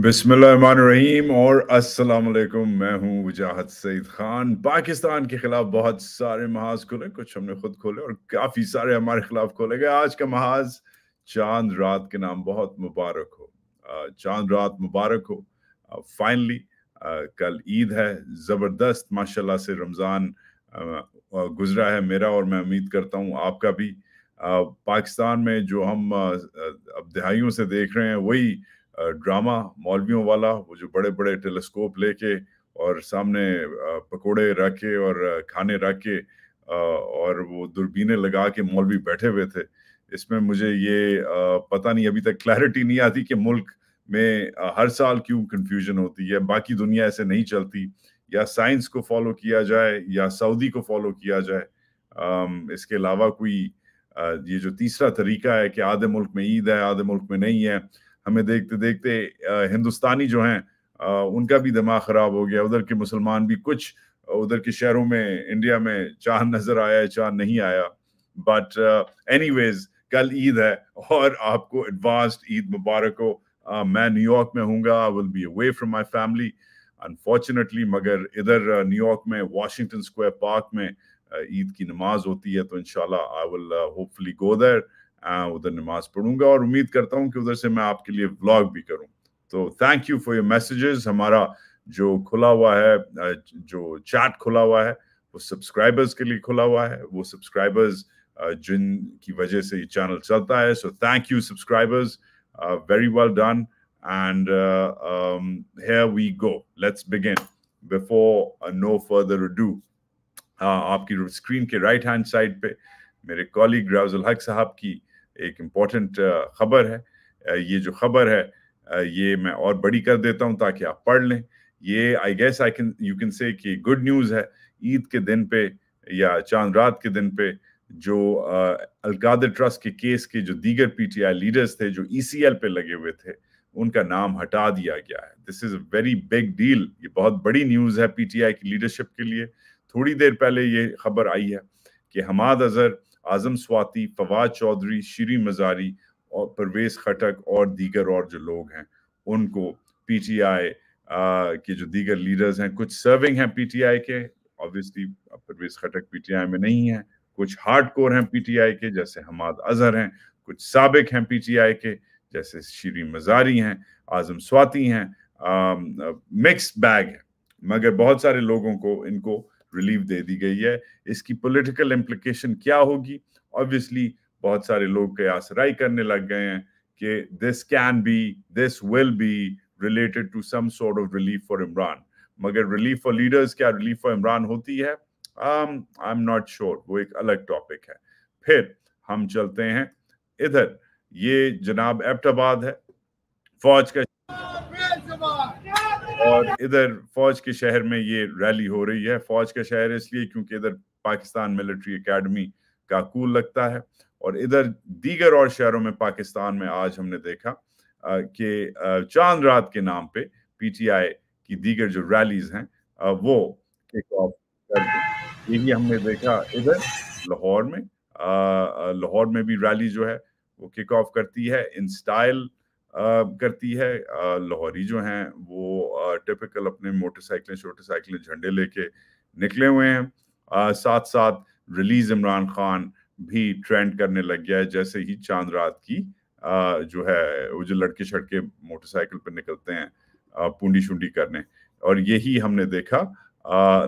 बिसमीम और अस्सलाम वालेकुम मैं हूं वजाहत सईद खान पाकिस्तान के खिलाफ बहुत सारे महाज खोले कुछ हमने खुद खोले और काफ़ी सारे हमारे खिलाफ खोले गए आज का महाज चांद रात के नाम बहुत मुबारक हो चांद रात मुबारक हो फाइनली कल ईद है ज़बरदस्त माशाल्लाह से रमज़ान गुजरा है मेरा और मैं उम्मीद करता हूँ आपका भी पाकिस्तान में जो हम अब दिहाइयों से देख रहे हैं वही ड्रामा मौलवियों वाला वो जो बड़े बड़े टेलीस्कोप लेके और सामने पकोड़े रख के और खाने रख के और वो दूरबीने लगा के मौलवी बैठे हुए थे इसमें मुझे ये पता नहीं अभी तक क्लैरिटी नहीं आती कि मुल्क में हर साल क्यों कन्फ्यूजन होती है बाकी दुनिया ऐसे नहीं चलती या साइंस को फॉलो किया जाए या सऊदी को फॉलो किया जाए इसके अलावा कोई ये जो तीसरा तरीका है कि आधे मुल्क में ईद है आधे मुल्क में नहीं है हमें देखते देखते हिंदुस्तानी जो हैं उनका भी दिमाग खराब हो गया उधर के मुसलमान भी कुछ उधर के शहरों में इंडिया में चांद नजर आया चांद नहीं आया बट एनी वेज कल ईद है और आपको एडवांस्ड ईद मुबारक हो uh, मैं न्यूयॉर्क में हूँगा I will be away from my family unfortunately मगर इधर न्यूयॉर्क में वाशिंगटन स्क्वायर पार्क में ईद की नमाज होती है तो इनशाला I will hopefully go there हाँ, उधर नमाज पढ़ूंगा और उम्मीद करता हूँ कि उधर से मैं आपके लिए व्लॉग भी करूँ तो thank you for your messages हमारा जो खुला हुआ है जो चैट खुला हुआ है वो सब्सक्राइबर्स के लिए खुला हुआ है वो सब्सक्राइबर्स जिन की वजह से ये चैनल चलता है so thank you subscribers very well done and here we go let's begin before no further do आपकी स्क्रीन के राइट हैंड साइड पे मेरे कॉलीग रियाजुल हक साहब की एक इम्पॉर्टेंट uh, खबर है uh, ये जो खबर है uh, ये मैं और बड़ी कर देता हूँ ताकि आप पढ़ लें ये I guess I can you can say कि गुड न्यूज़ है ईद के दिन पे या चांद रात के दिन पे जो अलकादर ट्रस्ट के केस के जो दीगर पीटीआई लीडर्स थे जो ईसीएल e पे लगे हुए थे उनका नाम हटा दिया गया है this is very big deal ये बहुत बड़ी न्यूज़ है पीटीआई की लीडरशिप के लिए थोड़ी देर पहले ये खबर आई है कि हमाद अजहर आजम स्वाति फवाद चौधरी श्री मजारी और परवेज खटक और दीगर और जो लोग हैं उनको पीटीआई के जो दीगर लीडर्स हैं कुछ सर्विंग हैं पीटीआई के ऑब्वियसली परवेज खटक पीटीआई में नहीं है कुछ हार्ड कोर हैं पीटीआई के जैसे हमाद अजहर हैं कुछ सबक हैं पीटीआई के जैसे श्री मजारी हैं आजम स्वाति हैं मिक्स बैग है मगर बहुत सारे लोगों को इनको रिलीफ दे दी गई है इसकी पॉलिटिकल इम्प्लीकेशन क्या होगी ऑब्वियसली बहुत सारे लोग कयास राय करने लग गए हैं कि this can be this will be related to some sort of relief for Imran मगर रिलीफ फॉर लीडर्स क्या रिलीफ फॉर इमरान होती है आई एम नॉट श्योर वो एक अलग टॉपिक है फिर हम चलते हैं इधर ये जनाब एप्टाबाद है फौज का और इधर फौज के शहर में ये रैली हो रही है फौज का शहर इसलिए क्योंकि इधर पाकिस्तान मिलिट्री एकेडमी का कूल लगता है और इधर दीगर और शहरों में पाकिस्तान में आज हमने देखा कि चांद रात के नाम पे पीटीआई की दीगर जो रैलीज हैं वो टेक ऑफ कर यही हमने देखा इधर लाहौर में लाहौर में भी रैली जो है वो किक ऑफ करती है इन स्टाइल करती है लाहौरी जो हैं वो टिपिकल अपने मोटरसाइकिलें साइकिलें झंडे लेके निकले हुए हैं साथ साथ रिलीज इमरान खान भी ट्रेंड करने लग गया है जैसे ही चांद रात की जो है वो जो लड़के छड़के मोटरसाइकिल पर निकलते हैं पूंडी शूडी करने और यही हमने देखा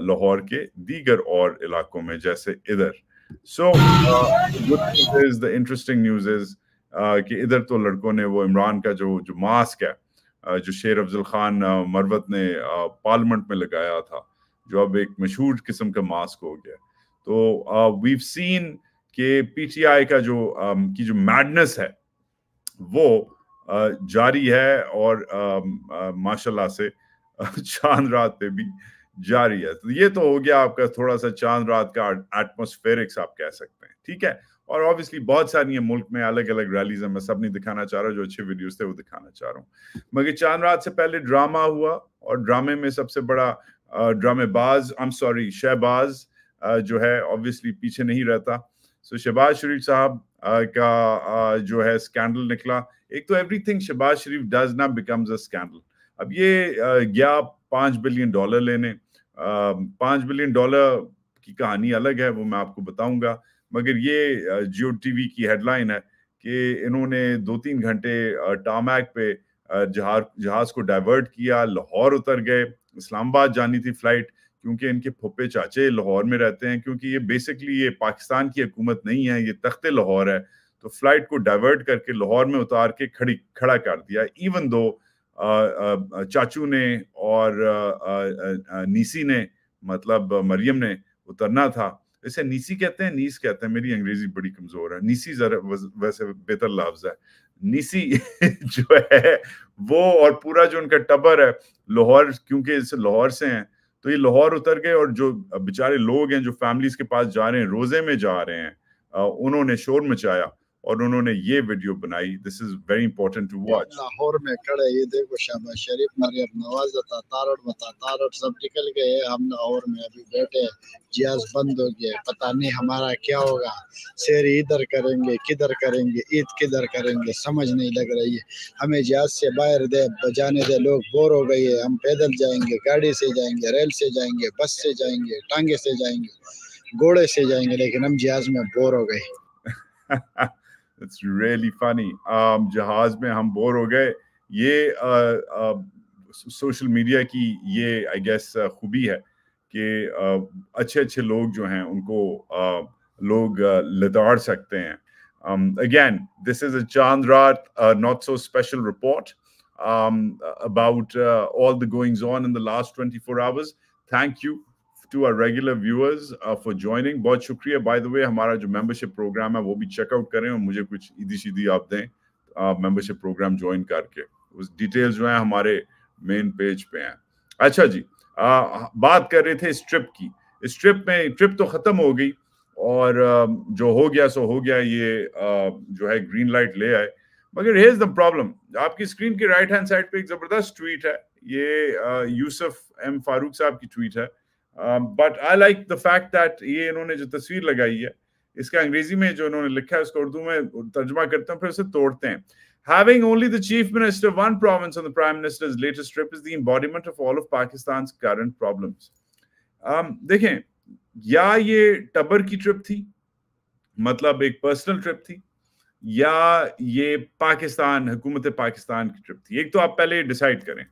लाहौर के दीगर और इलाकों में जैसे इधर सो इंटरेस्टिंग न्यूज इज़ कि इधर तो लड़कों ने वो इमरान का जो जो मास्क है जो शेर अफजल खान मरवत ने पार्लियामेंट में लगाया था जो अब एक मशहूर किस्म का मास्क हो गया तो वीव सीन के पीटीआई का जो की जो मैडनेस है वो जारी है और माशाल्लाह से चांद रात पे भी जारी है तो ये तो हो गया आपका थोड़ा सा चांद रात का एटमोस्फेरिक्स आप कह सकते हैं ठीक है और ऑब्वियसली बहुत सारी हैं मुल्क में अलग अलग रैलीज हैं मैं सब नहीं दिखाना चाह रहा जो अच्छे वीडियोस थे वो दिखाना चाह रहा हूँ मगर चांद रात से पहले ड्रामा हुआ और ड्रामे में सबसे बड़ा ड्रामेबाज आई एम सॉरी शहबाज जो है ऑब्वियसली पीछे नहीं रहता सो so, शहबाज शरीफ साहब का जो है स्कैंडल निकला एक तो everything Shahbaz Sharif does ना बिकम्स अ स्कैंडल अब ये गया पाँच बिलियन डॉलर लेने पाँच बिलियन डॉलर की कहानी अलग है वो मैं आपको बताऊंगा मगर ये जियो टीवी की हेडलाइन है कि इन्होंने दो तीन घंटे टामैक पे जहाज जहाज को डाइवर्ट किया लाहौर उतर गए इस्लामाबाद जानी थी फ्लाइट क्योंकि इनके फुप्पे चाचे लाहौर में रहते हैं क्योंकि ये बेसिकली ये पाकिस्तान की हुकूमत नहीं है ये तख्ते लाहौर है तो फ्लाइट को डाइवर्ट करके लाहौर में उतार के खड़ी खड़ा कर दिया इवन दो चाचू ने और आ, नीसी ने मतलब मरियम ने उतरना था इसे नीसी कहते हैं नीस कहते हैं मेरी अंग्रेजी बड़ी कमजोर है नीसी जरा वैसे बेहतर लफ्ज है नीसी जो है वो और पूरा जो उनका टबर है लाहौर क्योंकि इस लाहौर से हैं तो ये लाहौर उतर गए और जो बेचारे लोग हैं जो फैमिलीज के पास जा रहे हैं रोजे में जा रहे हैं उन्होंने शोर मचाया और उन्होंने ये वीडियो बनाई this is very important to watch Lahore में खड़े ये देखो शहबाज शरीफ मरियम नवाज तारड़ बता तारड़ सब निकल गए हम लाहौर में अभी बैठे जियाज बंद हो गया पता नहीं हमारा क्या होगा शेर इधर करेंगे किधर करेंगे ईद किधर करेंगे समझ नहीं लग रही है हमें जहाज से बाहर दे बजाने दे लोग बोर हो गए है हम पैदल जाएंगे गाड़ी से जाएंगे रेल से जाएंगे बस से जाएंगे टांगे से जाएंगे घोड़े से जाएंगे लेकिन हम जहाज में बोर हो गए इट्स रियली फनी जहाज में हम बोर हो गए ये सोशल मीडिया की ये आई गेस खूबी है कि अच्छे अच्छे लोग जो हैं उनको लोग uh, सकते हैं again this is a Chand Raat not so special report about all the goings on in the last twenty four hours thank you to our regular viewers for joining बहुत शुक्रिया बाय द वे हमारा जो मेंबरशिप प्रोग्राम है वो भी checkout करें और मुझे कुछ ईदी सीधी आप दें मेंबरशिप प्रोग्राम ज्वाइन करके उस डिटेल्स जो है हमारे मेन पेज पे हैं अच्छा जी आ, uh, बात कर रहे थे इस ट्रिप की इस ट्रिप में ट्रिप तो खत्म हो गई और um, जो हो गया सो हो गया ये uh, जो है ग्रीन लाइट ले आए मगर हेज द प्रॉब्लम आपकी स्क्रीन के राइट हैंड साइड पे एक जबरदस्त ट्वीट है ये यूसुफ एम फारूक साहब की ट्वीट है but I like the fact that ये इन्होंने जो तस्वीर लगाई है इसका अंग्रेजी में जो इन्होंने लिखा है उसको उर्दू में तर्जमा करते हैं फिर उसे तोड़ते हैं Having only the chief minister of one province on the prime minister's latest trip is the embodiment of all of Pakistan's current problems. Um, देखें या ये टबर की ट्रिप थी मतलब एक पर्सनल ट्रिप थी या ये पाकिस्तान हुकूमत पाकिस्तान की ट्रिप थी एक तो आप पहले डिसाइड करें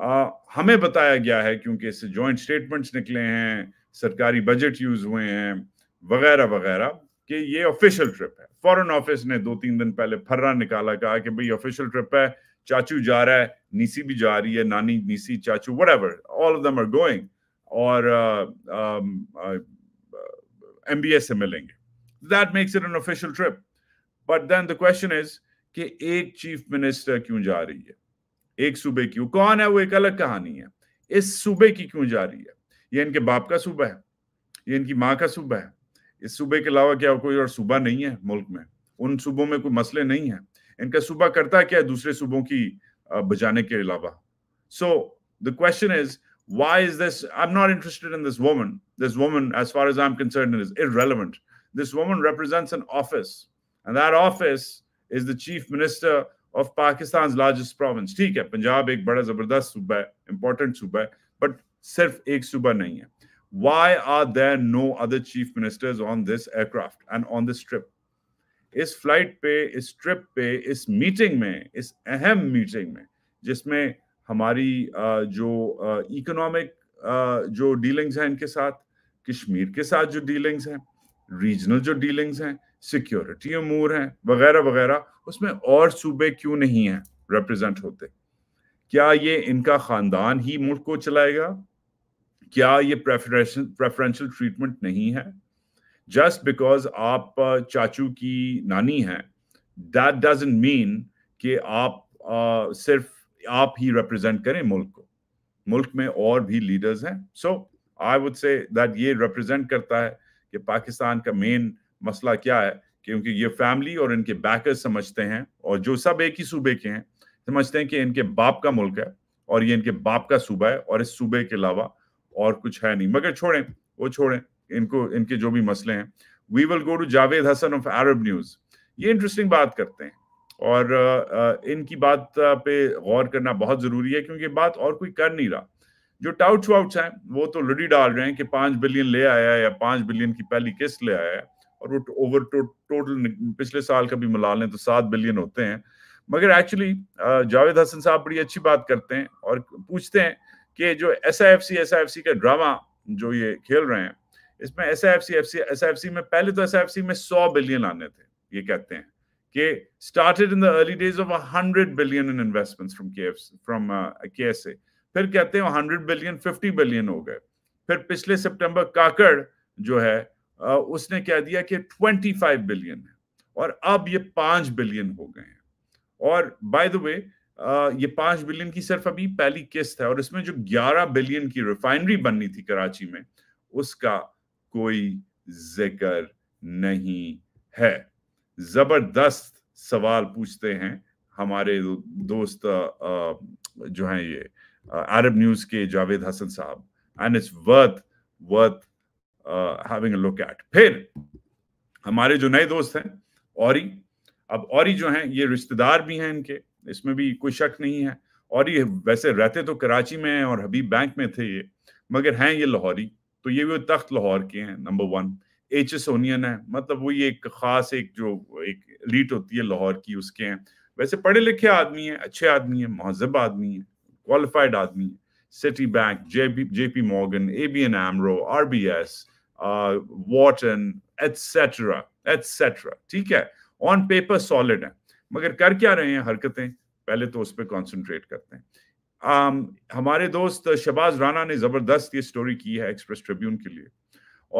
आ, हमें बताया गया है क्योंकि इससे जॉइंट स्टेटमेंट्स निकले हैं सरकारी बजट यूज हुए हैं वगैरह वगैरह कि ये ऑफिशियल ट्रिप है फॉरेन ऑफिस ने दो तीन दिन पहले फर्रा निकाला कहा कि भाई ऑफिशियल ट्रिप है चाचू जा रहा है नीसी भी जा रही है नानी नीसी चाचू whatever all of them are going और एम बी एस से मिलेंगे that makes it an official trip but then the question is कि एक चीफ मिनिस्टर क्यों जा रही है एक सूबे की कौन है वो एक अलग कहानी है इस सूबे की क्यों जा रही है ये इनके बाप का सूबा है ये इनकी माँ का सूबा है इस सूबे के अलावा क्या कोई और सूबा नहीं है मुल्क में उन सूबों में कोई मसले नहीं है इनका सूबा करता क्या है दूसरे सूबों की बजाने के अलावा so the question is why is this I am not interested in this woman this woman as far as I am concern is irrelevant this woman represents an office and office is the chief minister of Pakistan largest province ठीक है पंजाब एक बड़ा जबरदस्त सूबा है important सूबा है but सिर्फ एक सूबा नहीं है why are there no other chief ministers on this aircraft and on this trip इस फ्लाइट पे इस ट्रिप पे इस मीटिंग में इस अहम मीटिंग में जिसमें हमारी जो इकोनॉमिक जो डीलिंग्स हैं इनके साथ कश्मीर के साथ जो डीलिंग्स हैं रीजनल जो डीलिंग्स हैं सिक्योरिटी अमूर हैं वगैरह वगैरह उसमें और सूबे क्यों नहीं है रिप्रेजेंट होते क्या ये इनका खानदान ही मुल्क को चलाएगा क्या ये प्रेफरेंशियल ट्रीटमेंट नहीं है जस्ट बिकॉज आप चाचू की नानी हैं दैट डजेंट मीन कि आप आ, सिर्फ आप ही रिप्रेजेंट करें मुल्क को मुल्क में और भी लीडर्स हैं so I would say that ये रिप्रेजेंट करता है कि पाकिस्तान का मेन मसला क्या है क्योंकि ये फैमिली और इनके बैकर्स समझते हैं और जो सब एक ही सूबे के हैं समझते हैं कि इनके बाप का मुल्क है और ये इनके बाप का सूबा है और इस सूबे के अलावा और कुछ है नहीं मगर छोड़ें वो छोड़ें इनको इनके जो भी मसले हैं we will go to Javed Hasan of Arab News ये इंटरेस्टिंग बात करते हैं और इनकी बात पे गौर करना बहुत जरूरी है क्योंकि बात और कोई कर नहीं रहा जो टाउट वाउट्स हैं वो तो लुडी डाल रहे हैं कि पांच बिलियन ले आया है या पांच बिलियन की पहली किस्त ले आया है और वो ओवर टो, टोटल पिछले साल का भी मिला लें तो सात बिलियन होते हैं मगर एक्चुअली जावेद हसन साहब बड़ी अच्छी बात करते हैं और पूछते हैं कि जो S I F C S I F C का ड्रामा जो ये खेल रहे हैं इसमें S I F C F C S I F C में पहले तो एस आई एफ सी में सौ बिलियन आने थे ये कहते हैं कि started in the early days of hundred billion in investment from K F from K S A फिर कहते हैं हंड्रेड बिलियन फिफ्टी बिलियन हो गए फिर पिछले सितंबर काकड़ जो है उसने कह दिया कि 25 बिलियन है और अब ये पांच बिलियन हो गए हैं और बाय द वे ये पांच बिलियन की सिर्फ अभी पहली किस्त है और इसमें जो ग्यारह बिलियन की रिफाइनरी बननी थी कराची में उसका कोई जिक्र नहीं है जबरदस्त सवाल पूछते हैं हमारे दोस्त जो हैं ये अरब न्यूज के जावेद हसन साहब and it's worth worth having a look at फिर हमारे जो नए दोस्त हैं औरी अब औरी जो हैं ये रिश्तेदार भी हैं इनके इसमें भी कोई शक नहीं है और ये वैसे रहते तो कराची में हैं और हबीब बैंक में थे ये मगर हैं ये लाहौरी तो ये भी तख्त लाहौर के हैं number one H S onion है मतलब वो ये एक खास एक जो एक लीट होती है लाहौर की उसके हैं वैसे पढ़े लिखे आदमी हैं अच्छे आदमी हैं महजब आदमी हैं क्वालिफाइड आदमी हैं Citibank J P Morgan A B N AMRO R B S वॉटन एटसेट्रा एटसेट्रा ठीक है ऑन पेपर सॉलिड है मगर कर क्या रहे हैं हरकतें पहले तो उस पर कॉन्सेंट्रेट करते हैं um, हमारे दोस्त शबाज राणा ने जबरदस्त ये स्टोरी की है एक्सप्रेस ट्रिब्यून के लिए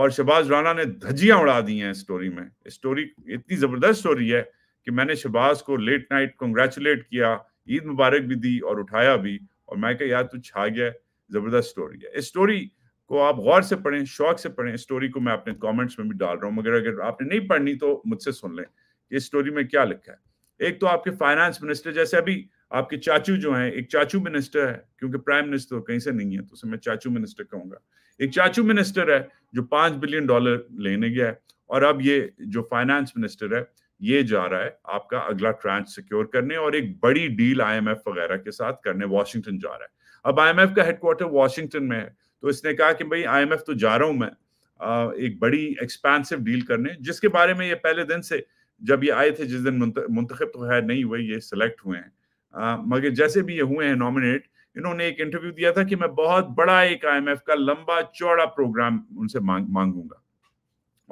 और शबाज राणा ने धजियां उड़ा दी हैं स्टोरी में स्टोरी इतनी जबरदस्त स्टोरी है कि मैंने शबाज को लेट नाइट कंग्रेचुलेट किया ईद मुबारक भी दी और उठाया भी और मैं कह यार तू छा गया जबरदस्त स्टोरी है स्टोरी को आप गौर से पढ़ें शौक से पढ़ें स्टोरी को मैं अपने कमेंट्स में भी डाल रहा हूँ मगर अगर आपने नहीं पढ़नी तो मुझसे सुन लें कि इस स्टोरी में क्या लिखा है एक तो आपके फाइनेंस मिनिस्टर जैसे अभी आपके चाचू जो हैं एक चाचू मिनिस्टर है क्योंकि प्राइम मिनिस्टर तो कहीं से नहीं है तो उसे मैं चाचू मिनिस्टर कहूंगा एक चाचू मिनिस्टर है जो पांच बिलियन डॉलर लेने गया है और अब ये जो फाइनेंस मिनिस्टर है ये जा रहा है आपका अगला ट्रांच सिक्योर करने और एक बड़ी डील आईएमएफ वगैरह के साथ करने वाशिंगटन जा रहा है अब आईएमएफ का हेडक्वार्टर वॉशिंगटन में है तो इसने कहा कि भाई आई तो जा रहा हूं मैं एक बड़ी एक्सपेंसिव डील करने जिसके बारे में ये पहले दिन से जब ये आए थे जिस दिन मुंतखब तो है नहीं हुए ये सिलेक्ट हुए हैं मगर जैसे भी ये हुए हैं नॉमिनेट इन्होंने एक इंटरव्यू दिया था कि मैं बहुत बड़ा एक आईएमएफ का लंबा चौड़ा प्रोग्राम उनसे मांग मांगूंगा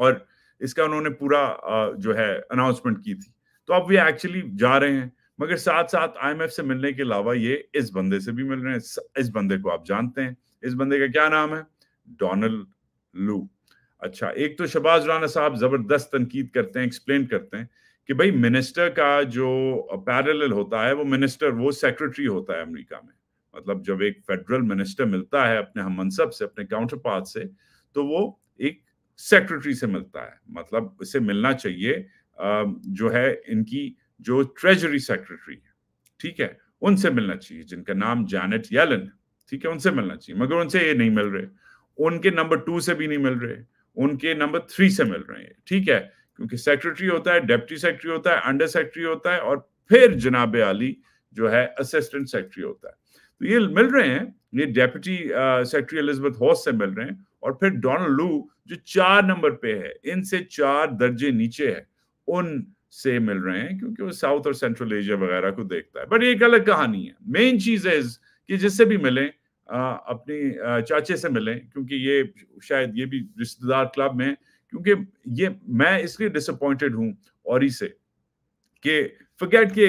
और इसका उन्होंने पूरा आ, जो है अनाउंसमेंट की थी तो अब ये एक्चुअली जा रहे हैं मगर साथ साथ आईएमएफ से मिलने के अलावा ये इस बंदे से भी मिल रहे हैं इस बंदे को आप जानते हैं इस बंदे का क्या नाम है डोनल लू अच्छा एक तो शबाज राना साहब जबरदस्त तनकीद करते हैं एक्सप्लेन करते हैं कि भाई मिनिस्टर का जो पैरल होता है वो मिनिस्टर वो सेक्रेटरी होता है अमेरिका में मतलब जब एक फेडरल मिनिस्टर मिलता है अपने हम मनसब से अपने काउंटर पार्ट से तो वो एक सेक्रेटरी से मिलता है मतलब इसे मिलना चाहिए जो है इनकी जो ट्रेजरी सेक्रेटरी है ठीक है उनसे मिलना चाहिए जिनका नाम जैनट येलन है ठीक है उनसे मिलना चाहिए मगर उनसे ये नहीं मिल रहे उनके नंबर टू से भी नहीं मिल रहे उनके नंबर थ्री से मिल रहे हैं ठीक है क्योंकि सेक्रेटरी होता है डेप्टी सेक्रेटरी होता है अंडर सेक्रेटरी होता है और फिर जनाब आली जो है असिस्टेंट सेक्रेटरी होता है तो ये मिल रहे हैं ये डेप्यूटी सेक्रेटरी एलिजबेथ हॉस से मिल रहे हैं और फिर डोनाल्ड लू जो चार नंबर पे है इनसे चार दर्जे नीचे है उन से मिल रहे हैं क्योंकि वो साउथ और सेंट्रल एशिया वगैरह को देखता है बट ये एक अलग कहानी है मेन चीज इज कि जिससे भी मिलें अपनी चाचे से मिलें क्योंकि ये शायद ये भी रिश्तेदार क्लब में क्योंकि ये मैं इसलिए डिसअपॉइंटेड हूँ और से कि फिगेट के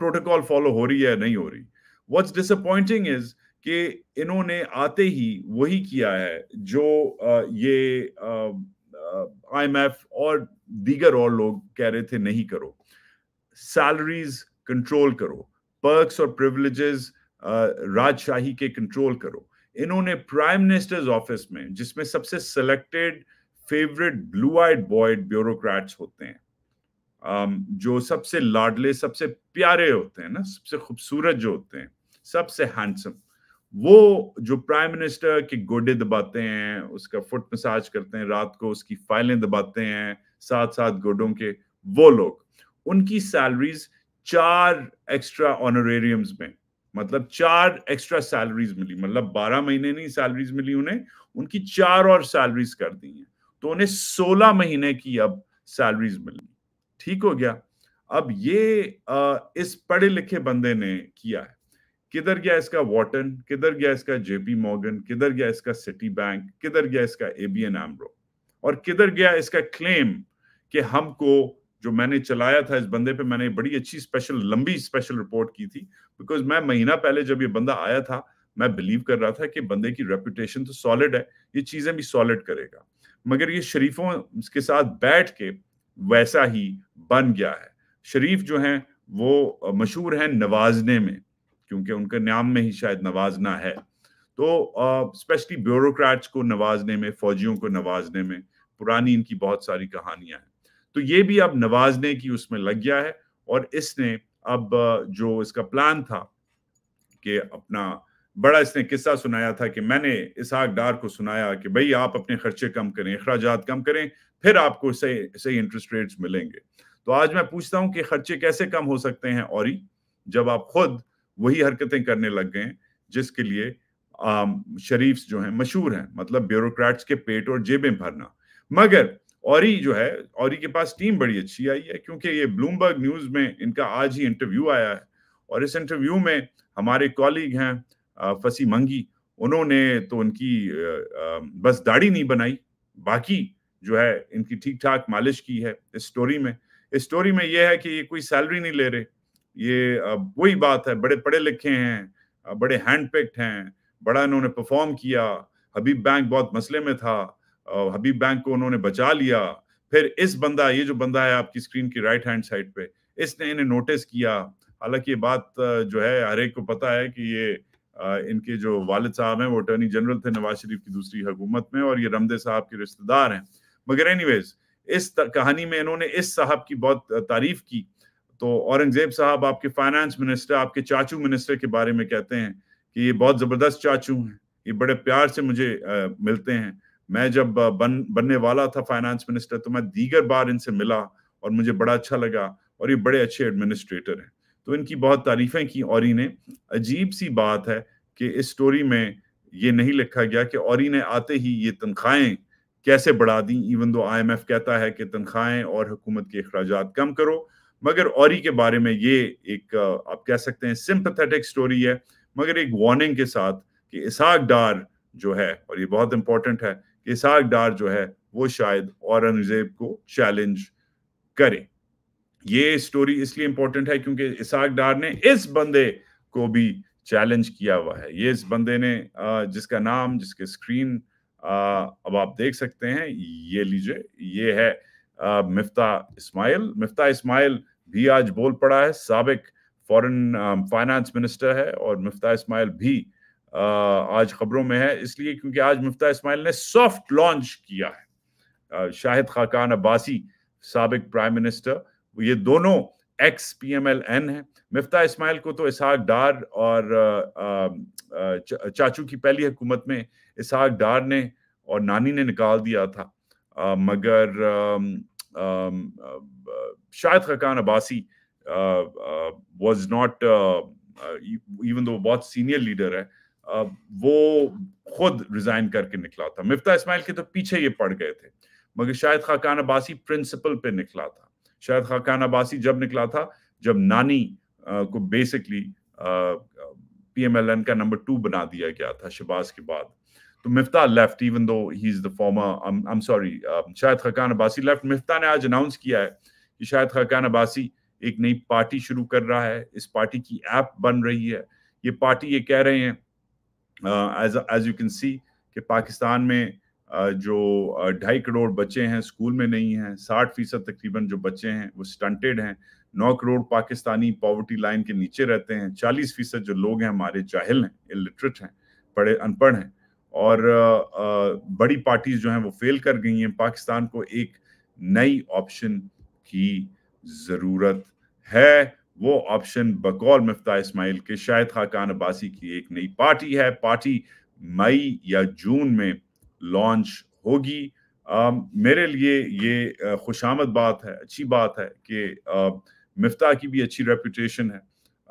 प्रोटोकॉल फॉलो हो रही है नहीं हो रही व्हाट्स डिसअपॉइंटिंग इज कि इन्होंने आते ही वही किया है जो ये आईएमएफ और दीगर और लोग कह रहे थे नहीं करो सैलरीज कंट्रोल करो पर्क्स और प्रिविलेजेस राजशाही के कंट्रोल करो इन्होंने प्राइम मिनिस्टर्स ऑफिस में जिसमें सबसे selected favourite blue eyed boys bureaucrats होते हैं um, जो सबसे लाडले सबसे प्यारे होते हैं ना सबसे खूबसूरत जो होते हैं सबसे हैंडसम वो जो प्राइम मिनिस्टर के गोडे दबाते हैं उसका फुट मसाज करते हैं रात को उसकी फाइलें दबाते हैं साथ साथ गोडों के वो लोग उनकी सैलरीज चार एक्स्ट्रा ऑनरेरियम्स में मतलब चार एक्स्ट्रा सैलरीज मिली मतलब बारह महीने नहीं सैलरीज मिली उन्हें उनकी चार और सैलरीज कर दी है तो उन्हें सोलह महीने की अब सैलरीज मिली ठीक हो गया अब ये आ, इस पढ़े लिखे बंदे ने किया है किधर गया इसका वॉटन किधर गया इसका जेपी मॉर्गन किधर गया इसका सिटी बैंक किधर गया इसका एबीएन एमरो और किधर गया इसका क्लेम कि हमको जो मैंने चलाया था इस बंदे पे मैंने बड़ी अच्छी स्पेशल लंबी स्पेशल रिपोर्ट की थी बिकॉज मैं महीना पहले जब ये बंदा आया था मैं बिलीव कर रहा था कि बंदे की रेपुटेशन तो सॉलिड है ये चीजें भी सॉलिड करेगा मगर ये शरीफों के साथ बैठ के वैसा ही बन गया है शरीफ जो है वो मशहूर है नवाजने में क्योंकि उनके नाम में ही शायद नवाजना है तो स्पेशली ब्यूरोक्रेट्स को नवाजने में फौजियों को नवाजने में पुरानी इनकी बहुत सारी कहानियां हैं तो ये भी अब नवाजने की उसमें लग गया है और इसने अब जो इसका प्लान था कि अपना बड़ा इसने किस्सा सुनाया था कि मैंने इसहाक डार को सुनाया कि भाई आप अपने खर्चे कम करें अखराज कम करें फिर आपको सही सही इंटरेस्ट रेट्स मिलेंगे तो आज मैं पूछता हूं कि खर्चे कैसे कम हो सकते हैं और ही जब आप खुद वही हरकतें करने लग गए जिसके लिए शरीफ जो हैं मशहूर हैं मतलब ब्यूरोक्रेट्स के पेट और जेबें भरना मगर औरी जो है औरी के पास टीम बड़ी अच्छी आई है क्योंकि ये ब्लूमबर्ग न्यूज में इनका आज ही इंटरव्यू आया है और इस इंटरव्यू में हमारे कॉलीग हैं फसी मंगी उन्होंने तो उनकी बस दाढ़ी नहीं बनाई बाकी जो है इनकी ठीक ठाक मालिश की है इस स्टोरी में इस स्टोरी में यह है कि ये कोई सैलरी नहीं ले रहे ये वही बात है बड़े पढ़े लिखे हैं बड़े हैंड हैं बड़ा इन्होंने परफॉर्म किया हबीब बैंक बहुत मसले में था हबीब बैंक को उन्होंने बचा लिया फिर इस बंदा ये जो बंदा है आपकी स्क्रीन की राइट हैंड साइड पे इसने इन्हें नोटिस किया हालांकि ये बात जो है हर एक को पता है कि ये इनके जो वालिद साहब हैं वो अटर्नी जनरल थे नवाज शरीफ की दूसरी हुकूमत में और ये रमदे साहब के रिश्तेदार हैं मगर एनी इस कहानी में इन्होंने इस साहब की बहुत तारीफ की तो औरंगजेब साहब आपके फाइनेंस मिनिस्टर आपके चाचू मिनिस्टर के बारे में कहते हैं कि ये बहुत जबरदस्त चाचू हैं ये बड़े प्यार से मुझे आ, मिलते हैं मैं जब बन बनने वाला था फाइनेंस मिनिस्टर तो मैं दीगर बार इनसे मिला और मुझे बड़ा अच्छा लगा और ये बड़े अच्छे एडमिनिस्ट्रेटर हैं तो इनकी बहुत तारीफें की और ने अजीब सी बात है कि इस स्टोरी में ये नहीं लिखा गया कि और ने आते ही ये तनख्वाहें कैसे बढ़ा दी इवन दो एफ कहता है कि तनख्वाहें और हुकूमत के अखराज कम करो मगर और के बारे में ये एक आप कह सकते हैं सिंपथेटिक स्टोरी है मगर एक वार्निंग के साथ कि इसहाक डार जो है और ये बहुत इंपॉर्टेंट है इसाक डार जो है वो शायद औरंगजेब को चैलेंज करे ये स्टोरी इसलिए इंपॉर्टेंट है क्योंकि इसाक डार ने इस बंदे को भी चैलेंज किया हुआ है ये इस बंदे ने जिसका नाम जिसके स्क्रीन अब आप देख सकते हैं ये लीजिए ये है मिफ्ता इस्माइल मिफ्ता इस्माइल भी आज बोल पड़ा है सबक फॉरेन फाइनेंस मिनिस्टर है और मिफ्ता इस्माइल भी आज खबरों में है इसलिए क्योंकि आज मुफ्ता इस्माइल ने सॉफ्ट लॉन्च किया है शाहिद खाकान अब्बासी सबक प्राइम मिनिस्टर ये दोनों ex P M L N है मिफ्ता इस्माइल को तो इसहाक डार और चाचू की पहली हुकूमत में इसहाक डार ने और नानी ने निकाल दिया था मगर Shahid Khaqan Abbasi was not even though बहुत सीनियर लीडर है वो खुद रिजाइन करके निकला था मिफ्ता इस्माइल के तो पीछे ये पड़ गए थे मगर शायद खाकान अब्बासी प्रिंसिपल पे निकला था शायद खाकान अब्बासी जब निकला था जब नानी को बेसिकली पीएमएलएन का नंबर टू बना दिया गया था शिबाज के बाद तो मिफ्ता left even though he is the former I am sorry शायद खाकान अब्बासी लेफ्ट मिफ्ता ने आज अनाउंस किया है कि शायद खाकान अब्बासी एक नई पार्टी शुरू कर रहा है इस पार्टी की ऐप बन रही है ये पार्टी ये कह रहे हैं as as you can see कि पाकिस्तान में uh, जो ढाई करोड़ बच्चे हैं स्कूल में नहीं हैं साठ फीसद तकरीबन जो बच्चे हैं वो स्टंटेड हैं नौ करोड़ पाकिस्तानी पॉवर्टी लाइन के नीचे रहते हैं चालीस फीसद जो लोग हैं हमारे जाहिल हैं इलिटरेट हैं पढ़े अनपढ़ हैं और uh, बड़ी पार्टीज जो हैं वो फेल कर गई हैं पाकिस्तान को एक नई ऑप्शन की ज़रूरत है वो ऑप्शन बकौल मफ्ता इसमाइल के शायद खाकान अब्बासी की एक नई पार्टी है पार्टी मई या जून में लॉन्च होगी आ, मेरे लिए ये खुशामद बात है अच्छी बात है कि मिफ्ता की भी अच्छी रेपुटेशन है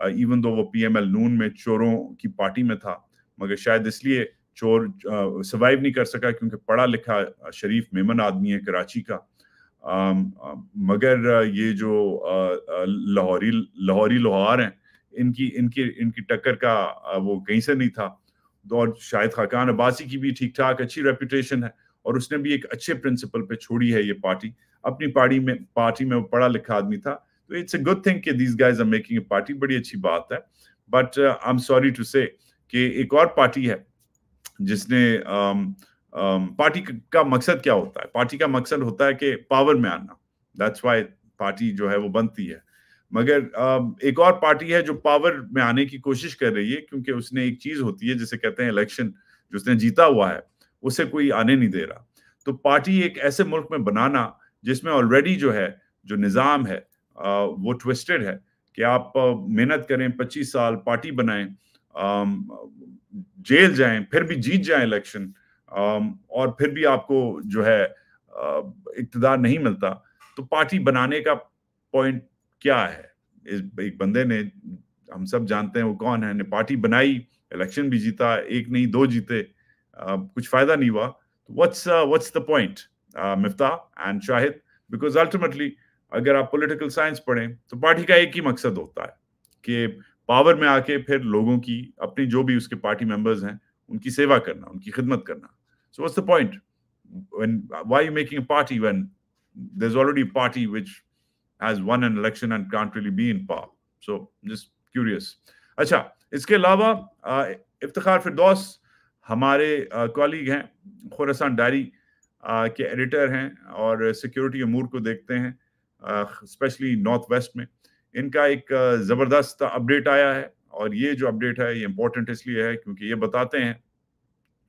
आ, इवन दो वो पी एम एल नून में चोरों की पार्टी में था मगर शायद इसलिए चोर सर्वाइव नहीं कर सका क्योंकि पढ़ा लिखा शरीफ मेमन आदमी है कराची का Um, um, मगर uh, ये जो uh, uh, लाहौरी लाहौरी लोहार हैं इनकी इनकी इनकी टक्कर का वो कहीं से नहीं था तो और शायद खाकान अब्बासी की भी ठीक ठाक अच्छी रेपुटेशन है और उसने भी एक अच्छे प्रिंसिपल पे छोड़ी है ये पार्टी अपनी पार्टी में पार्टी में वो पढ़ा लिखा आदमी था तो इट्स अ गुड थिंग कि these guys are making a party बड़ी अच्छी बात है but I am sorry to say एक और पार्टी है जिसने uh, पार्टी um, का मकसद क्या होता है पार्टी का मकसद होता है कि पावर में आना दैट्स वाई पार्टी जो है वो बनती है मगर um, एक और पार्टी है जो पावर में आने की कोशिश कर रही है क्योंकि उसने एक चीज होती है जिसे कहते हैं इलेक्शन जो उसने जीता हुआ है उसे कोई आने नहीं दे रहा तो पार्टी एक ऐसे मुल्क में बनाना जिसमें ऑलरेडी जो है जो निज़ाम है uh, वो ट्विस्टेड है कि आप uh, मेहनत करें पच्चीस साल पार्टी बनाएं um, जेल जाएं फिर भी जीत जाएं इलेक्शन और फिर भी आपको जो है इकतदार नहीं मिलता तो पार्टी बनाने का पॉइंट क्या है इस एक बंदे ने हम सब जानते हैं वो कौन है ने पार्टी बनाई इलेक्शन भी जीता एक नहीं दो जीते कुछ फायदा नहीं हुआ what's what's the point Miftah and Shahid because ultimately अगर आप पॉलिटिकल साइंस पढ़ें तो पार्टी का एक ही मकसद होता है कि पावर में आके फिर लोगों की अपनी जो भी उसके पार्टी मेंबर्स हैं उनकी सेवा करना उनकी खिदमत करना So what's the point? When why are you making a party when there's already a party which has won an election and can't really be in power? So I'm just curious. Acha, अच्छा इसके अलावा इफ्तार फिरदौस हमारे colleague हैं Khorasan diary के editor हैं और security अमूर को देखते हैं स्पेशली नॉर्थ वेस्ट में इनका एक ज़बरदस्त अपडेट आया है और ये जो अपडेट है ये इम्पोर्टेंट इसलिए है क्योंकि ये बताते हैं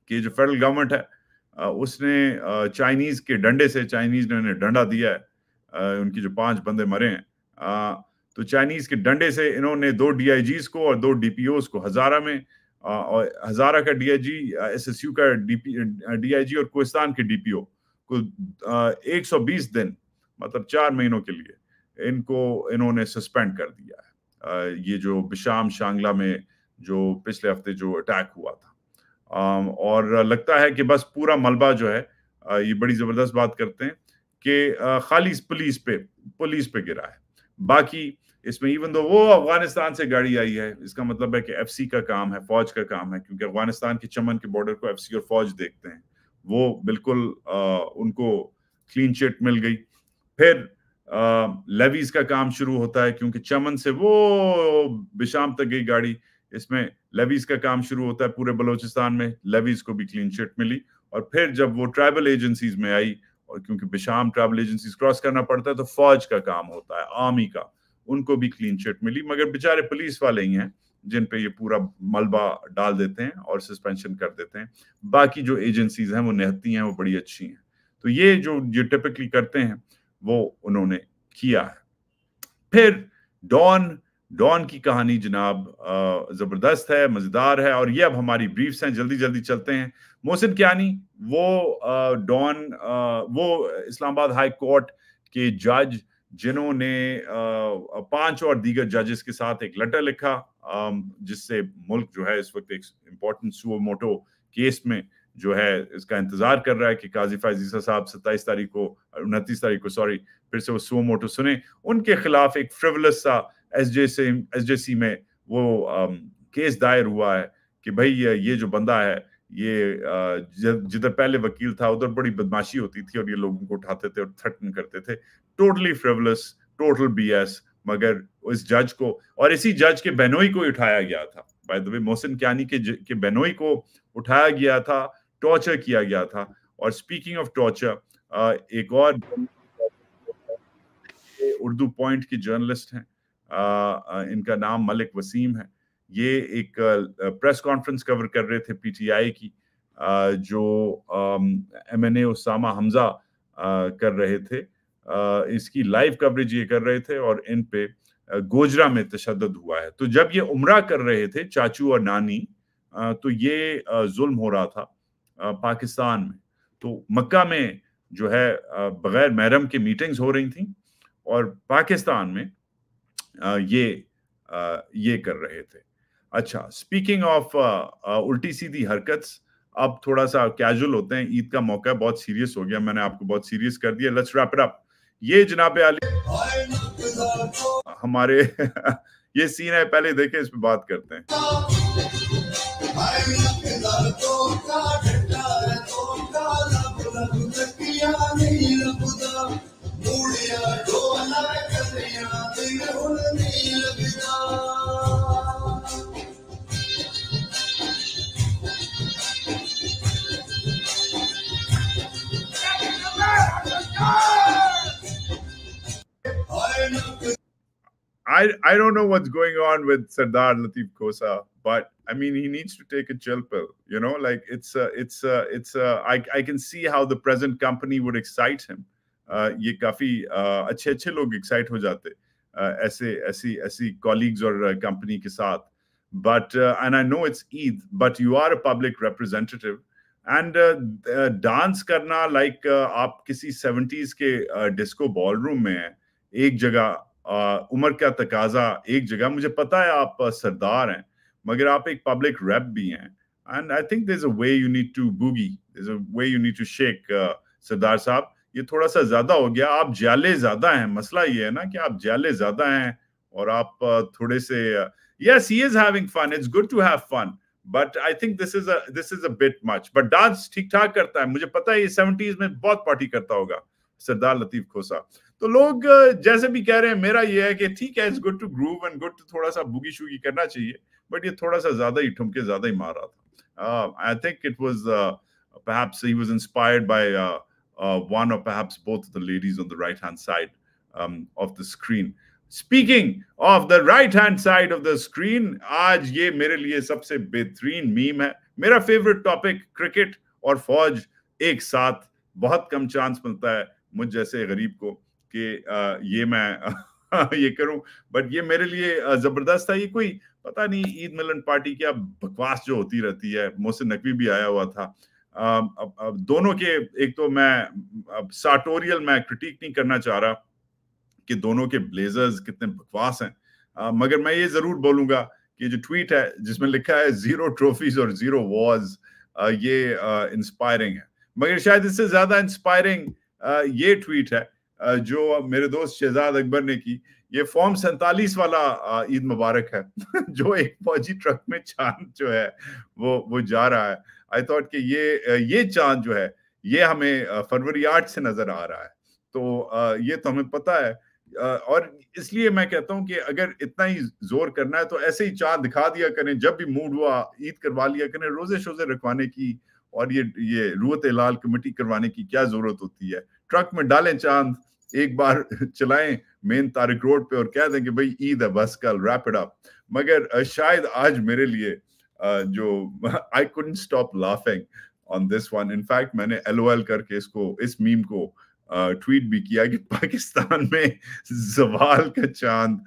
कि जो फेडरल गवर्नमेंट है उसने चाइनीज के डंडे से चाइनीज ने उन्हें डंडा दिया है उनकी जो पांच बंदे मरे हैं तो चाइनीज के डंडे से इन्होंने दो डी को और दो डी को हजारा में और हजारा का डीआईजी एसएसयू का डीआईजी और कोस्तान के डीपीओ को 120 दिन मतलब चार महीनों के लिए इनको इन्होंने सस्पेंड कर दिया है ये जो बिशाम शांगला में जो पिछले हफ्ते जो अटैक हुआ था और लगता है कि बस पूरा मलबा जो है ये बड़ी जबरदस्त बात करते हैं कि खालिज पुलिस पे पुलिस पे गिरा है बाकी इसमें इवन दो वो अफगानिस्तान से गाड़ी आई है इसका मतलब है कि एफसी का काम है फौज का काम है क्योंकि अफगानिस्तान के चमन के बॉर्डर को एफसी और फौज देखते हैं वो बिल्कुल आ, उनको क्लीन चिट मिल गई फिर लेवीज का काम शुरू होता है क्योंकि चमन से वो बिशाम तक गई गाड़ी इसमें लेवीज का काम शुरू होता है पूरे बलोचिस्तान में लेवीज को भी क्लीन चिट मिली और फिर जब वो ट्राइबल एजेंसीज में आई और क्योंकि बिशाम ट्राइबल एजेंसीज क्रॉस करना पड़ता है तो फौज का काम होता है आर्मी का उनको भी क्लीन चिट मिली मगर बेचारे पुलिस वाले ही हैं जिन पे ये पूरा मलबा डाल देते हैं और सस्पेंशन कर देते हैं बाकी जो एजेंसीज हैं वो नहती हैं वो बड़ी अच्छी हैं तो ये जो ये टिपिकली करते हैं वो उन्होंने किया है फिर डॉन डॉन की कहानी जनाब जबरदस्त है मजेदार है और ये अब हमारी ब्रीफ्स हैं जल्दी जल्दी चलते हैं मोहसिन क्यानी वो डॉन वो इस्लामाबाद हाई कोर्ट के जज जिन्होंने पांच और दीगर जजेस के साथ एक लेटर लिखा जिससे मुल्क जो है इस वक्त एक इम्पोर्टेंट सुओ मोटो केस में जो है इसका इंतजार कर रहा है कि काजी फाइजीसा साहब सत्ताईस तारीख को उनतीस तारीख को सॉरी फिर से वो सुओ मोटो सुने उनके खिलाफ एक फ्रिवलस सा एसजे से एसजेसी में वो केस दायर हुआ है कि भाई ये जो बंदा है ये जिधर पहले वकील था उधर बड़ी बदमाशी होती थी और ये लोगों को उठाते थे और थ्रेटन करते थे टोटली फ्रेवलस टोटल बीएस मगर उस जज को और इसी जज के बेनोई को उठाया गया था by the way Mohsin Kayani के के बेनोई को उठाया गया था टॉर्चर किया गया था और स्पीकिंग ऑफ टॉर्चर एक और उर्दू पॉइंट के जर्नलिस्ट हैं इनका नाम मलिक वसीम है ये एक प्रेस कॉन्फ्रेंस कवर कर रहे थे पीटीआई की जो एम एन एसामा हमजा कर रहे थे इसकी लाइव कवरेज ये कर रहे थे और इन पे गोजरा में तशद हुआ है तो जब ये उम्र कर रहे थे चाचू और नानी तो ये जुल्म हो रहा था पाकिस्तान में तो मक्का में जो है बगैर महरम की मीटिंग्स हो रही थी और पाकिस्तान में ये ये कर रहे थे अच्छा स्पीकिंग ऑफ उल्टी सीधी हरकत अब थोड़ा सा कैजुअल होते हैं ईद का मौका बहुत सीरियस हो गया मैंने आपको बहुत सीरियस कर दिया लेट्स रैप अप ये जनाब आली हमारे ये सीन है पहले देखें इस पे बात करते हैं I, I don't know what's going on with Sardar Latif Kosa, but I mean he needs to take a chill pill. You know, like it's a, it's a, it's a, I, I can see how the present company would excite him ये काफी अच्छे अच्छे लोग excite हो जाते ऐसे ऐसी ऐसी कॉलीग्स और कंपनी के साथ but and I know it's Eid but you are a public representative and dance करना लाइक आप किसी सेवेंटीज के डिस्को बॉल रूम में एक जगह उम्र का तकाजा एक जगह मुझे पता है आप सरदार हैं मगर आप एक पब्लिक रैप भी हैं and I think there is a way you need to boogie way you need to shake Sardar साहब ये थोड़ा सा ज्यादा हो गया आप जाले ज्यादा हैं मसला ये है ना कि आप जाले ज्यादा हैं और आप थोड़े से yes he is having fun it's good to have fun but I think this is this is a bit much but dance ठीक ठाक करता है मुझे पता है ये सेवेंटीज में बहुत पार्टी करता होगा सरदार लतीफ खोसा तो लोग जैसे भी कह रहे हैं मेरा ये है कि ठीक है it's good to groove and good to थोड़ा सा बुगी शुगी करना चाहिए बट ये थोड़ा सा ज्यादा ही ठुमके ज्यादा ही मार रहा था I think it was perhaps he was inspired by uh, uh, one or perhaps both of the ladies on the right hand side um, of the screen. Speaking of the right hand side of the screen, आज ये मेरे लिए सबसे बेहतरीन meme है मेरा favourite topic cricket और फौज एक साथ बहुत कम चांस मिलता है मुझ जैसे गरीब को कि ये मैं ये करूं बट ये मेरे लिए जबरदस्त था ये कोई पता नहीं ईद मिलन पार्टी क्या बकवास जो होती रहती है मोहसिन नकवी भी आया हुआ था Um, अब, अब दोनों के एक तो मैं अब साटोरियल मैं क्रिटिक नहीं करना चाह रहा कि दोनों के ब्लेजर्स कितने बकवास हैं आ, uh, मगर मैं ये जरूर बोलूंगा कि जो ट्वीट है जिसमें लिखा है जीरो ट्रॉफीज और जीरो वॉर्स uh, ये इंस्पायरिंग uh, है मगर शायद इससे ज्यादा इंस्पायरिंग ये ट्वीट है जो मेरे दोस्त शहजाद अकबर ने की ये फॉर्म सैतालीस वाला ईद मुबारक है जो एक फौजी ट्रक में चांद जो है वो वो जा रहा है आई थॉट कि ये ये चांद जो है ये हमें फरवरी आठ से नजर आ रहा है तो ये तो हमें पता है और इसलिए मैं कहता हूं कि अगर इतना ही जोर करना है तो ऐसे ही चांद दिखा दिया करें जब भी मूड हुआ ईद करवा लिया करें रोजे शोजे रखवाने की और ये ये रुत लाल कमेटी करवाने की क्या जरूरत होती है ट्रक में डालें चांद एक बार चलाएं मेन तारिक रोड पे और कह दें कि भाई ईद है बस कल रैपिड अप मगर शायद आज मेरे लिए जो I couldn't stop laughing on this one in fact मैंने एल ओ एल करके इसको इस मीम को ट्वीट भी किया कि पाकिस्तान में जवाल का चांद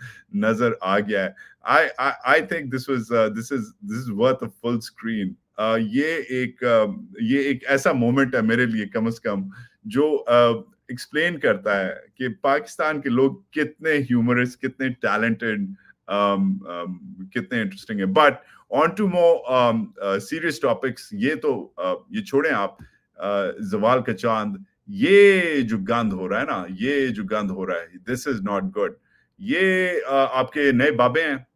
नजर आ गया है I I think this was this is this is worth a full screen ये एक uh, ये एक ऐसा मोमेंट है मेरे लिए कम से कम जो एक्सप्लेन uh, करता है कि पाकिस्तान के लोग कितने ह्यूमरस कितने टैलेंटेड um, um, कितने इंटरेस्टिंग है but on to more serious topics ये तो uh, ये छोड़े आप uh, जवाल का चांद ये जो गंद हो रहा है ना ये जो गंद हो रहा है दिस इज नॉट गुड ये uh, आपके नए बाबे हैं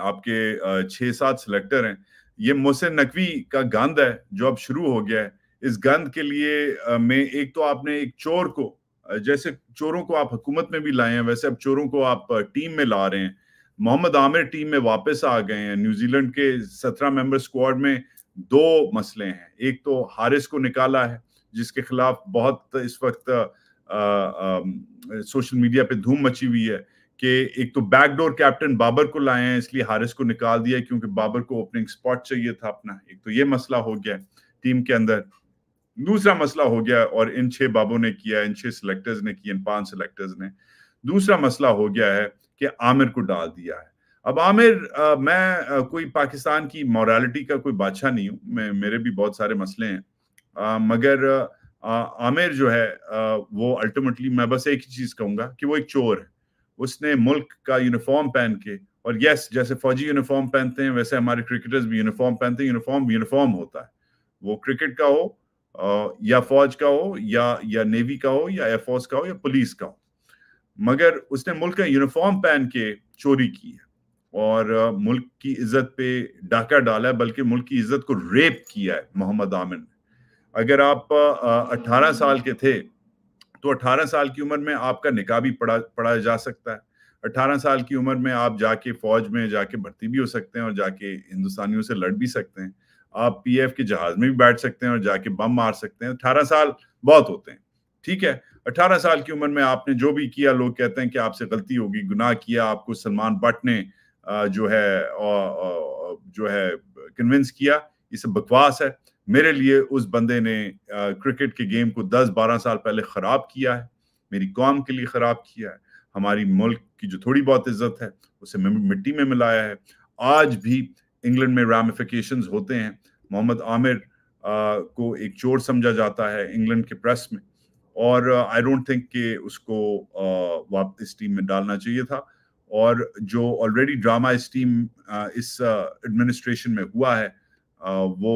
आपके uh, छह सात सिलेक्टर हैं ये मोहसिन नकवी का गंद है जो अब शुरू हो गया है इस गंद के लिए uh, में एक तो आपने एक चोर को uh, जैसे चोरों को आप हुकूमत में भी लाए हैं वैसे अब चोरों को आप टीम में ला रहे हैं मोहम्मद आमिर टीम में वापस आ गए हैं न्यूजीलैंड के सत्रह मेंबर स्क्वाड में दो मसले हैं एक तो हारिस को निकाला है जिसके खिलाफ बहुत इस वक्त आ, आ, सोशल मीडिया पे धूम मची हुई है कि एक तो बैकडोर कैप्टन बाबर को लाए हैं इसलिए हारिस को निकाल दिया क्योंकि बाबर को ओपनिंग स्पॉट चाहिए था अपना एक तो ये मसला हो गया टीम के अंदर दूसरा मसला हो गया और इन छह बाबों ने किया इन छह सिलेक्टर्स ने किया इन पांच सिलेक्टर्स ने दूसरा मसला हो गया है कि आमिर को डाल दिया है अब आमिर आ, मैं आ, कोई पाकिस्तान की मॉरालिटी का कोई बादशाह नहीं हूं मैं मेरे भी बहुत सारे मसले हैं आ, मगर आ, आमिर जो है आ, वो अल्टीमेटली मैं बस एक ही चीज़ कहूंगा कि वो एक चोर है उसने मुल्क का यूनिफॉर्म पहन के और यस जैसे फौजी यूनिफॉर्म पहनते हैं वैसे हमारे क्रिकेटर्स भी यूनिफॉर्म पहनते हैं यूनिफॉर्म यूनिफॉर्म होता है वो क्रिकेट का हो या फौज का हो या या नेवी का हो या एयरफोर्स का हो या पुलिस का हो मगर उसने मुल्क का यूनिफॉर्म पहन के चोरी की है और मुल्क की इज्जत पे डाका डाला है बल्कि मुल्क की इज्जत को रेप किया है मोहम्मद आमिर अगर आप 18 साल के थे तो 18 साल की उम्र में आपका निकाह भी पढ़ा पढ़ाया जा सकता है 18 साल की उम्र में आप जाके फौज में जाके भर्ती भी हो सकते हैं और जाके हिंदुस्तानियों से लड़ भी सकते हैं आप पीएफ के जहाज में भी बैठ सकते हैं और जाके बम मार सकते हैं 18 साल बहुत होते हैं ठीक है 18 साल की उम्र में आपने जो भी किया लोग कहते हैं कि आपसे गलती होगी गुनाह किया आपको सलमान भट्ट ने जो है जो है कन्विंस किया ये सब बकवास है मेरे लिए उस बंदे ने क्रिकेट के गेम को 10-12 साल पहले ख़राब किया है मेरी कौम के लिए ख़राब किया है हमारी मुल्क की जो थोड़ी बहुत इज्जत है उसे मिट्टी में मिलाया है आज भी इंग्लैंड में रामिफिकेशन होते हैं मोहम्मद आमिर को एक चोर समझा जाता है इंग्लैंड के प्रेस में और आई डोंट थिंक कि उसको वापस इस टीम में डालना चाहिए था और जो ऑलरेडी ड्रामा इस टीम इस एडमिनिस्ट्रेशन में हुआ है वो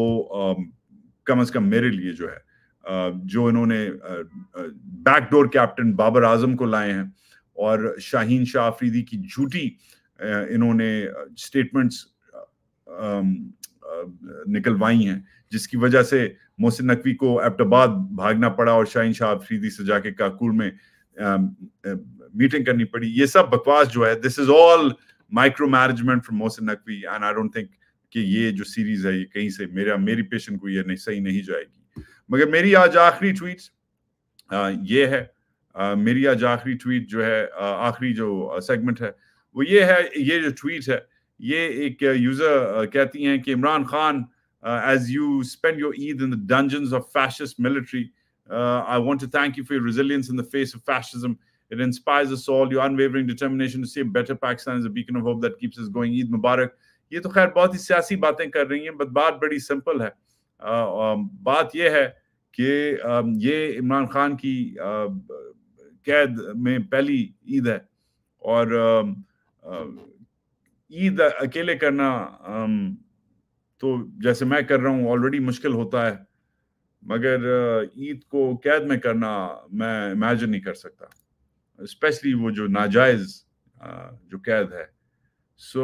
कम अज कम मेरे लिए जो है जो इन्होंने बैकडोर कैप्टन बाबर आजम को लाए हैं और शाहीन शाह आफरीदी की झूठी इन्होंने स्टेटमेंट्स निकलवाई हैं जिसकी वजह से मोहसिन नकवी को एबटाबाद भागना पड़ा और शाहिन शाह आफरीदी से जाके काकुर में मीटिंग करनी पड़ी ये सब बकवास जो है this is all micro management from Mohsin Naqvi and I don't think कि ये जो सीरीज है ये कहीं से मेरा मेरी पेशन को ये नहीं सही नहीं जाएगी मगर मेरी आज आखिरी ट्वीट ये है आ, मेरी आज आखिरी ट्वीट जो है आखिरी जो सेगमेंट है वो ये है ये जो ट्वीट है ये एक यूजर कहती हैं कि Imran Khan Uh, as you spend your Eid in the dungeons of fascist military. Uh, I want to thank you for your resilience in the face of fascism. It inspires us all. Your unwavering determination to see a better Pakistan is a beacon of hope that keeps us going. Eid Mubarak. ये तो खैर बहुत ही सियासी बातें कर रही हैं but बात बड़ी सिंपल है बात यह है कि ये इमरान खान की कैद में पहली ईद है और ईद अकेले करना तो जैसे मैं कर रहा हूँ ऑलरेडी मुश्किल होता है मगर ईद को कैद में करना मैं इमेजिन नहीं कर सकता स्पेशली वो जो नाजायज जो कैद है सो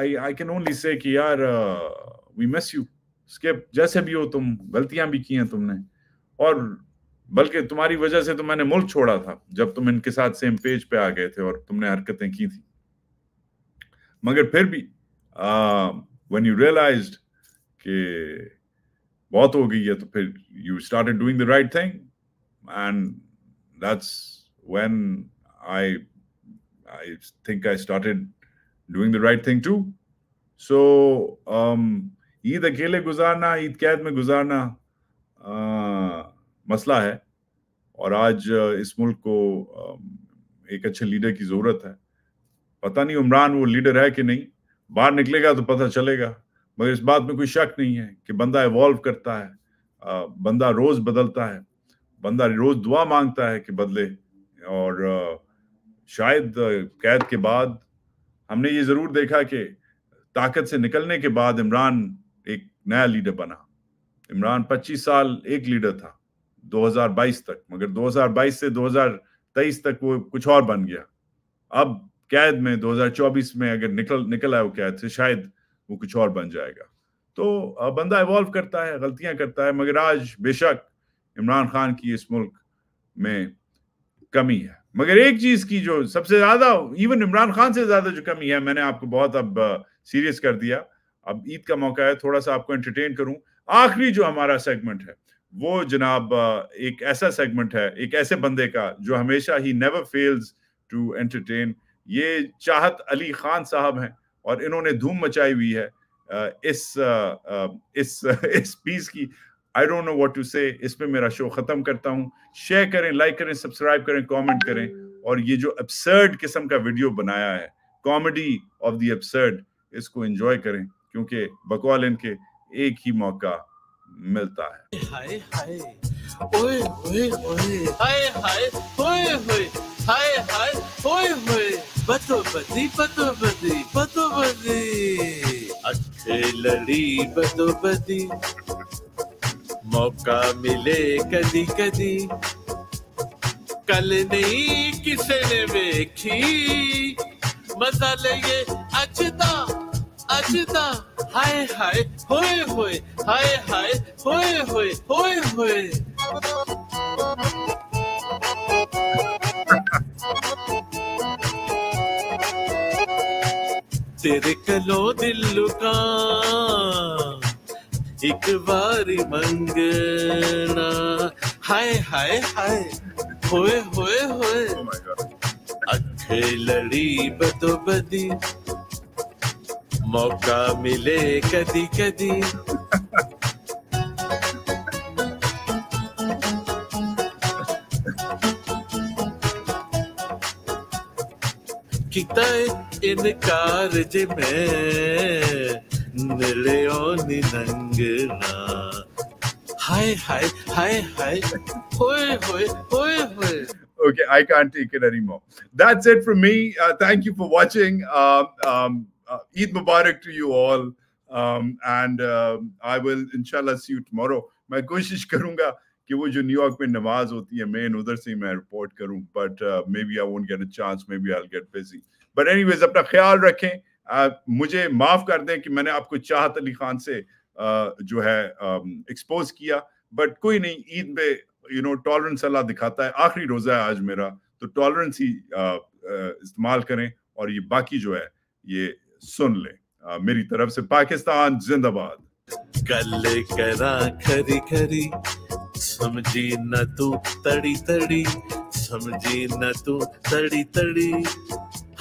आई आई कैन ओनली से कि यार वी मिस यू स्किप जैसे भी हो तुम गलतियां भी की हैं तुमने और बल्कि तुम्हारी वजह से तो मैंने मुल्क छोड़ा था जब तुम इनके साथ सेम पेज पे आ गए थे और तुमने हरकतें की थी मगर फिर भी um, when you realized कि बहुत हो गई है तो फिर you started doing the right thing and that's when I I think I started doing the right thing too so um, Eid अकेले गुजारना ईद कैद में गुजारना आ, मसला है और आज इस मुल्क को एक अच्छे लीडर की जरूरत है पता नहीं उमरान वो लीडर है कि नहीं बाहर निकलेगा तो पता चलेगा मगर इस बात में कोई शक नहीं है कि बंदा इवॉल्व करता है बंदा रोज बदलता है बंदा रोज दुआ मांगता है कि बदले और शायद कैद के बाद हमने ये जरूर देखा कि ताकत से निकलने के बाद इमरान एक नया लीडर बना इमरान 25 साल एक लीडर था 2022 तक मगर 2022 से 2023 तक वो कुछ और बन गया अब कैद में 2024 में अगर निकल निकल आए वो कैद से शायद वो कुछ और बन जाएगा तो बंदा इवॉल्व करता है गलतियां करता है मगर आज बेशक इमरान खान की इस मुल्क में कमी है मगर एक चीज की जो सबसे ज्यादा इवन इमरान खान से ज्यादा जो कमी है मैंने आपको बहुत अब सीरियस कर दिया अब ईद का मौका है थोड़ा सा आपको एंटरटेन करूं आखिरी जो हमारा सेगमेंट है वो जनाब एक ऐसा सेगमेंट है एक ऐसे बंदे का जो हमेशा ही नेवर फेल्स टू एंटरटेन ये चाहत अली खान साहब हैं और इन्होंने धूम मचाई हुई है इस इस इस पीस की I don't know what to say इस पे मेरा शो खत्म करता हूं शेयर करें लाइक करें सब्सक्राइब करें कमेंट करें और ये जो अपसर्ड किस्म का वीडियो बनाया है कॉमेडी ऑफ द अपसर्ड इसको एंजॉय करें क्योंकि बकवाल इनके एक ही मौका मिलता है हाय हाय ओए ओए ओए हाय हाय ओए ओए हाय हाय ओए ओए बदोबदी बदोबदी बदोबदी अच्छे लड़ी बदोबदी मौका मिले कदी कदी कल नहीं किसे ने देखी मजा लगे अजदा अजदा हाय हाय होए होए हाय हाय होए होए होए होए तेरे कलो दिल का एक बारी मंगना हाय हाय हाय होए होए होए oh अखे लड़ी बदो बदी मौका मिले कदी कदी किता इन कारज में मिलो निरंगना हाय हाय हाय हाय होय होय होय होय Okay, I can't take it anymore. That's it from me. Uh, thank you for watching. Um, um, uh, Eid Mubarak to you all. Um, and uh, I will, inshallah, see you tomorrow. My koshish karunga ki wo jo New York mein namaz hoti hai, main से se hi main report karun. But uh, maybe I won't get a chance. Maybe I'll get busy. Busy but anyways अपना ख्याल रखें आ, मुझे माफ कर दें कि मैंने आपको चाहत अली खान से आ, जो है एक्सपोज किया बट कोई नहीं ईद पे यू नो टॉलरेंस अल्लाह दिखाता है आखिरी रोजा है आज मेरा तो टॉलरेंस ही इस्तेमाल करें और ये बाकी जो है ये सुन लें मेरी तरफ से पाकिस्तान जिंदाबाद कल करा खरी खरी समझी न तू तड़ी तड़ी समझी न तू तड़ी तड़ी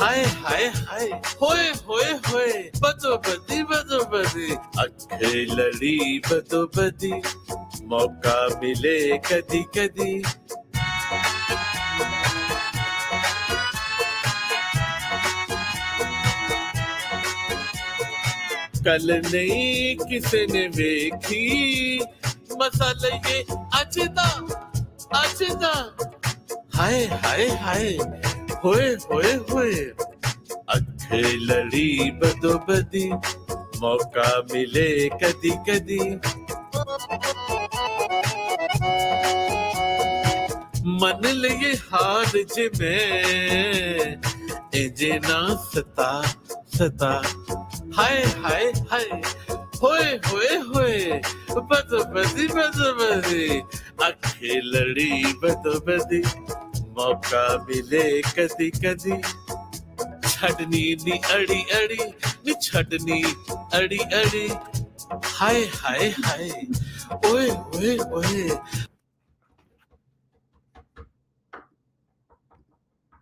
हाय हाय हाय होए होए होए बदो बदी बदो बदी अखे लड़ी बदो बदी मौका मिले कदी कदी कल नहीं किसे ने देखी मसाले ये अचदा अचदा हाय हाय हाय होए होए होए अच्छे लड़ी बदो बदी मौका मिले कदी कदी मन लिए हार जे मैं जे ना सता सता हाय हाय हाय होए होए होए बदो बदी बदो बदी अखे लड़ी बदो बदी मौका मिले कदी कदी छड़नी नी अड़ी अड़ी नी छड़नी अड़ी अड़ी हाय हाय हाय ओए ओए ओए